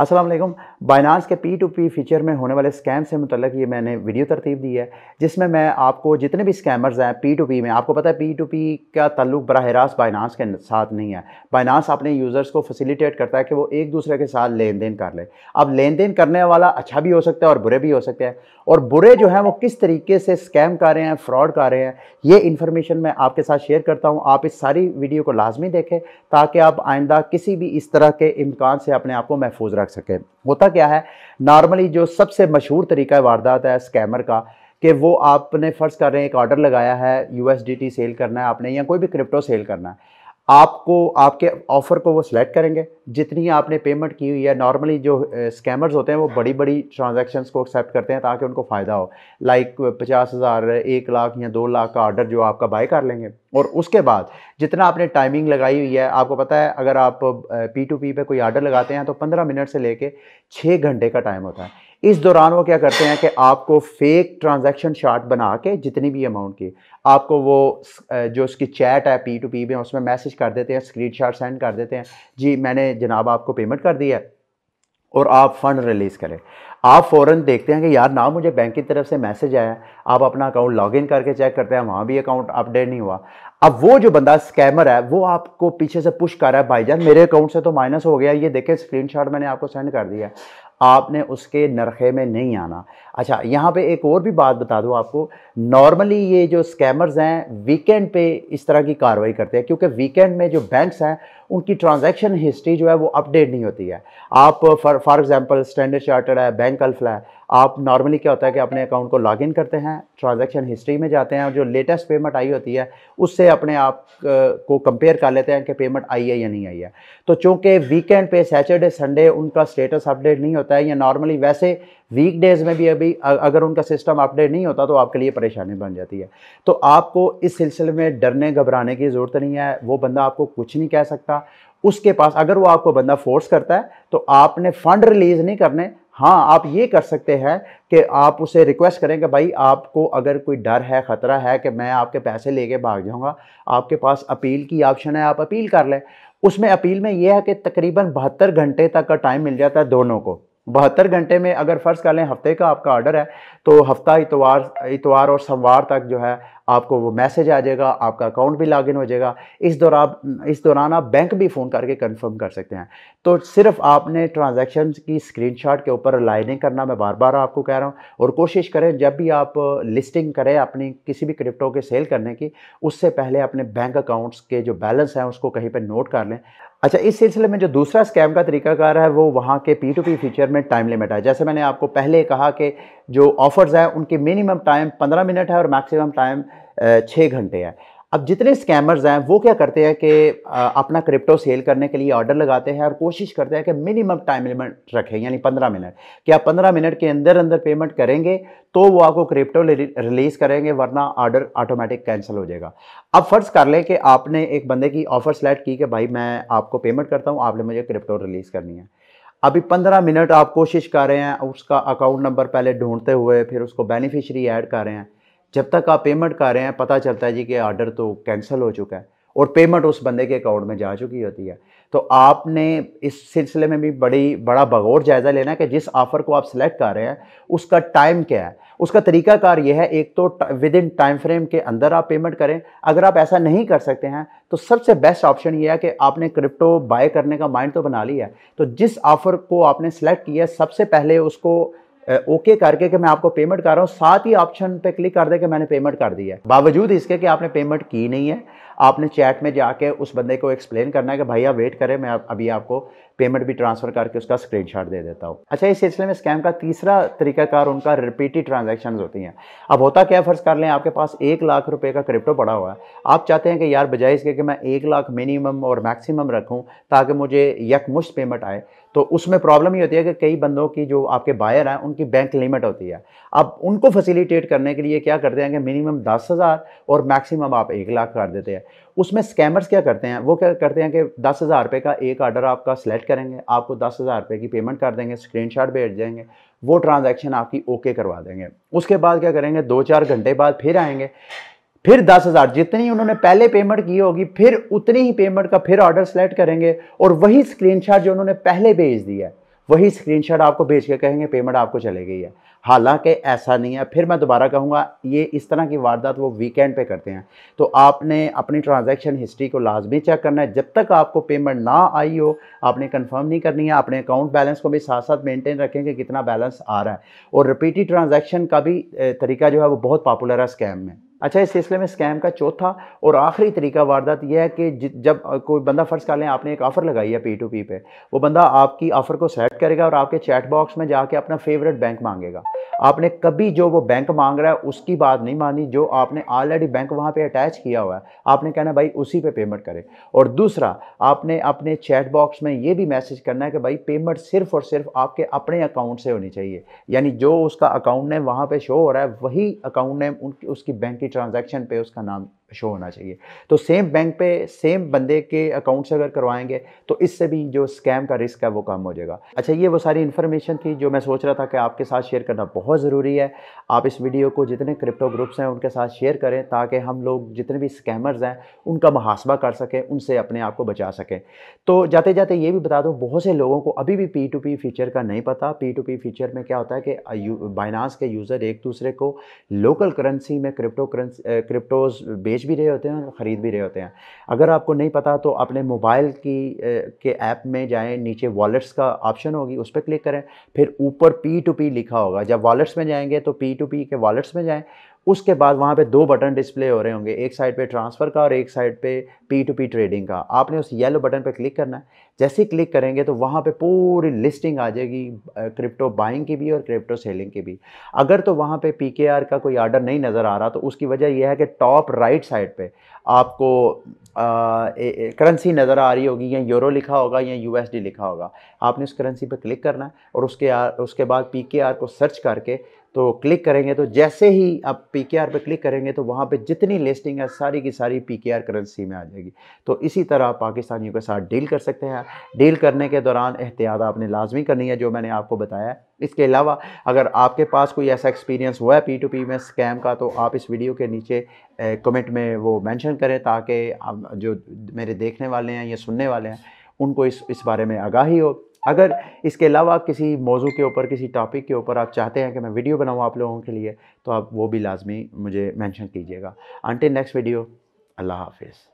अस्सलाम वालेकुम बाइनास के पी टू पी फीचर में होने वाले स्कैम से मुतलक ये मैंने वीडियो तरतीब दी है जिसमें मैं आपको जितने भी स्कैमर्स हैं पी टू पी में आपको पता है पी टू पी का तल्लुक बरह रास्त बाइनास के साथ नहीं है बाइनास अपने यूज़र्स को फैसिलिटेट करता है कि वो एक दूसरे के साथ लेन देन कर ले अब लेन देन करने वाला अच्छा भी हो सकता है और बुरे भी हो सकते हैं और बुरे जो हैं वो किस तरीके से स्कैम कर रहे हैं फ्रॉड कर रहे हैं ये इन्फॉर्मेशन मैं आपके साथ शेयर करता हूँ आप इस सारी वीडियो को लाजमी देखें ताकि आप आइंदा किसी भी इस तरह के इम्कान से अपने आप को महफूज रखें रख सकें होता क्या है नॉर्मली जो सबसे मशहूर तरीका वारदात है स्कैमर का कि वो आपने फ़र्ज़ कर रहे हैं एक ऑर्डर लगाया है यू सेल करना है आपने या कोई भी क्रिप्टो सेल करना है आपको आपके ऑफ़र को वो सिलेक्ट करेंगे जितनी आपने पेमेंट की हुई है नॉर्मली जो स्कैमर्स होते हैं वो बड़ी बड़ी ट्रांजैक्शंस को एक्सेप्ट करते हैं ताकि उनको फ़ायदा हो लाइक पचास हज़ार एक लाख या दो लाख का ऑर्डर जो आपका बाय कर लेंगे और उसके बाद जितना आपने टाइमिंग लगाई हुई है आपको पता है अगर आप पी टू पी पे कोई ऑर्डर लगाते हैं तो पंद्रह मिनट से लेके छः घंटे का टाइम होता है इस दौरान वो क्या करते हैं कि आपको फेक ट्रांजैक्शन शार्ट बना के जितनी भी अमाउंट की आपको वो जो उसकी चैट है पी टू पी में उसमें मैसेज कर देते हैं स्क्रीन शॉट सेंड कर देते हैं जी मैंने जनाब आपको पेमेंट कर दिया है और आप फ़ंड रिलीज़ करें आप फ़ौरन देखते हैं कि यार ना मुझे बैंक की तरफ से मैसेज आया आप अपना अकाउंट लॉगिन करके चेक करते हैं वहाँ भी अकाउंट अपडेट नहीं हुआ अब वो जो बंदा स्कैमर है वो आपको पीछे से पुश कर रहा है भाईजान मेरे अकाउंट से तो माइनस हो गया ये देखें स्क्रीनशॉट मैंने आपको सेंड कर दिया आपने उसके नरखे में नहीं आना अच्छा यहाँ पे एक और भी बात बता दूँ आपको नॉर्मली ये जो स्कैमर्स हैं वीकेंड पे इस तरह की कार्रवाई करते हैं क्योंकि वीकेंड में जो बैंक्स हैं उनकी ट्रांजैक्शन हिस्ट्री जो है वो अपडेट नहीं होती है आप for for example standard chartered है बैंक अल्फला है आप नॉर्मली क्या होता है कि अपने अकाउंट को लॉगिन करते हैं ट्रांजैक्शन हिस्ट्री में जाते हैं और जो लेटेस्ट पेमेंट आई होती है उससे अपने आप को कंपेयर कर लेते हैं कि पेमेंट आई है या नहीं आई है तो चूँकि वीकेंड पे सैटरडे संडे उनका स्टेटस अपडेट नहीं होता है या नॉर्मली वैसे वीक डेज़ में भी अभी अगर उनका सिस्टम अपडेट नहीं होता तो आपके लिए परेशानी बन जाती है तो आपको इस सिलसिले में डरने घबराने की ज़रूरत नहीं है वो बंदा आपको कुछ नहीं कह सकता उसके पास अगर वो आपको बंदा फोर्स करता है तो आपने फ़ंड रिलीज़ नहीं करने हाँ आप ये कर सकते हैं कि आप उसे रिक्वेस्ट करें कि भाई आपको अगर कोई डर है ख़तरा है कि मैं आपके पैसे लेके भाग जाऊँगा आपके पास अपील की ऑप्शन है आप अपील कर लें उसमें अपील में यह है कि तकरीबन बहत्तर घंटे तक का टाइम मिल जाता है दोनों को बहत्तर घंटे में अगर फ़र्ज़ कर लें हफ्ते का आपका ऑर्डर है तो हफ्ता इतवार इतवार और सोमवार तक जो है आपको वो मैसेज आ जाएगा आपका अकाउंट भी लॉगिन हो जाएगा इस दौरान इस दौरान आप बैंक भी फ़ोन करके कंफर्म कर सकते हैं तो सिर्फ आपने ट्रांजैक्शन की स्क्रीनशॉट के ऊपर लाइनिंग करना मैं बार बार आपको कह रहा हूँ और कोशिश करें जब भी आप लिस्टिंग करें अपनी किसी भी क्रिप्टो के सेल करने की उससे पहले अपने बैंक अकाउंट्स के जो बैलेंस हैं उसको कहीं पर नोट कर लें अच्छा इस सिलसिले में जो दूसरा स्कैम का तरीकाकार है वो वहाँ के पी टू पी फीचर में टाइम लिमिट है जैसे मैंने आपको पहले कहा कि जो ऑफर्स हैं उनके मिनिमम टाइम पंद्रह मिनट है और मैक्सिमम टाइम छः घंटे है अब जितने स्कैमर्स हैं वो क्या करते हैं कि अपना क्रिप्टो सेल करने के लिए ऑर्डर लगाते हैं और कोशिश करते हैं कि मिनिमम टाइम लिमिट रखें यानी पंद्रह मिनट कि आप पंद्रह मिनट के अंदर अंदर पेमेंट करेंगे तो वो आपको क्रिप्टो रिलीज़ करेंगे वरना ऑर्डर ऑटोमेटिक कैंसिल हो जाएगा अब फ़र्ज़ कर लें कि आपने एक बंदे की ऑफ़र सेलेक्ट की कि भाई मैं आपको पेमेंट करता हूँ आपने मुझे क्रिप्टो रिलीज़ करनी है अभी पंद्रह मिनट आप कोशिश कर रहे हैं उसका अकाउंट नंबर पहले ढूंढते हुए फिर उसको बेनिफिशरी ऐड कर रहे हैं जब तक आप पेमेंट कर रहे हैं पता चलता है जी कि आर्डर तो कैंसिल हो चुका है और पेमेंट उस बंदे के अकाउंट में जा चुकी होती है तो आपने इस सिलसिले में भी बड़ी बड़ा बगौर जायज़ा लेना है कि जिस ऑफ़र को आप सिलेक्ट कर रहे हैं उसका टाइम क्या है उसका तरीकाकार यह है एक तो विद इन टाइम फ्रेम के अंदर आप पेमेंट करें अगर आप ऐसा नहीं कर सकते हैं तो सबसे बेस्ट ऑप्शन यह है कि आपने क्रिप्टो बाय करने का माइंड तो बना लिया है तो जिस ऑफ़र को आपने सेलेक्ट किया सबसे पहले उसको ओके करके कि मैं आपको पेमेंट कर रहा हूँ साथ ही ऑप्शन पे क्लिक कर दे कि मैंने पेमेंट कर दिया है बावजूद इसके कि आपने पेमेंट की नहीं है आपने चैट में जाके उस बंदे को एक्सप्लेन करना है कि भैया वेट करें मैं अभी आपको पेमेंट भी ट्रांसफ़र करके उसका स्क्रीनशॉट दे देता हूँ अच्छा इस सिलसिले में स्कैम का तीसरा तरीकाकार उनका रिपीटेड ट्रांजेक्शन होती हैं अब होता क्या फ़र्ज़ कर लें आपके पास एक लाख रुपये का क्रिप्टो पड़ा हुआ है आप चाहते हैं कि यार बजाय इसके कि मैं एक लाख मिनिमम और मैक्सिमम रखूँ ताकि मुझे यकमुश्त पेमेंट आए तो उसमें प्रॉब्लम ये होती है कि कई बंदों की जो आपके बायर हैं उनकी बैंक लिमिट होती है अब उनको फैसिलिटेट करने के लिए क्या करते हैं कि मिनिमम दस हज़ार और मैक्सिमम आप एक लाख कर देते हैं उसमें स्कैमर्स क्या करते हैं वो क्या करते हैं कि दस हज़ार रुपये का एक आर्डर आपका सेलेक्ट करेंगे आपको दस हज़ार रुपये की पेमेंट कर देंगे स्क्रीन शॉट भेज देंगे वो ट्रांजेक्शन आपकी ओके करवा देंगे उसके बाद क्या करेंगे दो चार घंटे बाद फिर आएंगे फिर दस हज़ार जितनी उन्होंने पहले पेमेंट की होगी फिर उतनी ही पेमेंट का फिर ऑर्डर सेलेक्ट करेंगे और वही स्क्रीनशॉट जो उन्होंने पहले भेज दिया है वही स्क्रीनशॉट आपको भेज के कहेंगे पेमेंट आपको चले गई है हालांकि ऐसा नहीं है फिर मैं दोबारा कहूँगा ये इस तरह की वारदात वो वीकेंड पे करते हैं तो आपने अपनी ट्रांजैक्शन हिस्ट्री को लाजमी चेक करना है जब तक आपको पेमेंट ना आई हो आपने कंफर्म नहीं करनी है अपने अकाउंट बैलेंस को भी साथ साथ मेंटेन रखें कि कितना बैलेंस आ रहा है और रिपीटी ट्रांजेक्शन का भी तरीका जो है वो बहुत पॉपुलर है स्कैम में अच्छा इस सिलसिले में स्कैम का चौथा और आखिरी तरीका वारदात यह है कि जब कोई बंदा फ़र्ज़ कर लें आपने एक ऑफ़र लगाई है पी टू पी पे वो बंदा आपकी ऑफ़र को सेलेक्ट करेगा और आपके चैट बॉक्स में जाके अपना फेवरेट बैंक मांगेगा आपने कभी जो वो बैंक मांग रहा है उसकी बात नहीं मानी जो आपने ऑलरेडी बैंक वहाँ पे अटैच किया हुआ है आपने कहना भाई उसी पे पेमेंट करें और दूसरा आपने अपने चैट बॉक्स में ये भी मैसेज करना है कि भाई पेमेंट सिर्फ और सिर्फ आपके अपने अकाउंट से होनी चाहिए यानी जो उसका अकाउंट नेम वहाँ पर शो हो रहा है वही अकाउंट नेम उनकी उसकी बैंक की ट्रांजैक्शन पे उसका नाम शो होना चाहिए तो सेम बैंक पे सेम बंदे के अकाउंट से अगर करवाएंगे तो इससे भी जो स्कैम का रिस्क है वो कम हो जाएगा अच्छा ये वो सारी इन्फॉर्मेशन थी जो मैं सोच रहा था कि आपके साथ शेयर करना बहुत ज़रूरी है आप इस वीडियो को जितने क्रिप्टो ग्रुप्स हैं उनके साथ शेयर करें ताकि हम लोग जितने भी स्कैमर्स हैं उनका मुहासबा कर सकें उनसे अपने आप को बचा सकें तो जाते जाते ये भी बता दूँ बहुत से लोगों को अभी भी पी टू पी फीचर का नहीं पता पी टू पी फीचर में क्या होता है कि बाइनास के यूज़र एक दूसरे को लोकल करेंसी में क्रिप्टो करेंसी क्रिप्टोज बेच भी रहे होते हैं और ख़रीद भी रहे होते हैं अगर आपको नहीं पता तो अपने मोबाइल की के ऐप में जाएं नीचे वॉलेट्स का ऑप्शन होगी उस पर क्लिक करें फिर ऊपर पी टू पी लिखा होगा जब वॉलेट्स में जाएंगे तो पी टू पी के वॉलेट्स में जाएँ उसके बाद वहाँ पे दो बटन डिस्प्ले हो रहे होंगे एक साइड पे ट्रांसफ़र का और एक साइड पे पी टू पी ट्रेडिंग का आपने उस येलो बटन पे क्लिक करना है जैसे ही क्लिक करेंगे तो वहाँ पे पूरी लिस्टिंग आ जाएगी क्रिप्टो बाइंग की भी और क्रिप्टो सेलिंग की भी अगर तो वहाँ पे पी का कोई आर्डर नहीं नज़र आ रहा तो उसकी वजह यह है कि टॉप राइट साइड पर आपको करेंसी नज़र आ रही होगी या यूरो लिखा होगा या डी लिखा होगा आपने उस करेंसी पर क्लिक करना है और उसके उसके बाद पी को सर्च करके तो क्लिक करेंगे तो जैसे ही आप पी के आर पर क्लिक करेंगे तो वहाँ पे जितनी लिस्टिंग है सारी की सारी पी के आर करेंसी में आ जाएगी तो इसी तरह आप पाकिस्तानियों के साथ डील कर सकते हैं डील करने के दौरान एहतियात आपने लाजमी करनी है जो मैंने आपको बताया है इसके अलावा अगर आपके पास कोई ऐसा एक्सपीरियंस हुआ है पी टू पी में स्कैम का तो आप इस वीडियो के नीचे कमेंट में वो मैंशन करें ताकि जो मेरे देखने वाले हैं या सुनने वाले हैं उनको इस इस बारे में आगाही हो अगर इसके अलावा किसी मौजू के ऊपर किसी टॉपिक के ऊपर आप चाहते हैं कि मैं वीडियो बनाऊँ आप लोगों के लिए तो आप वो भी लाजमी मुझे मैंशन कीजिएगा आंटे नेक्स्ट वीडियो अल्लाह हाफिज़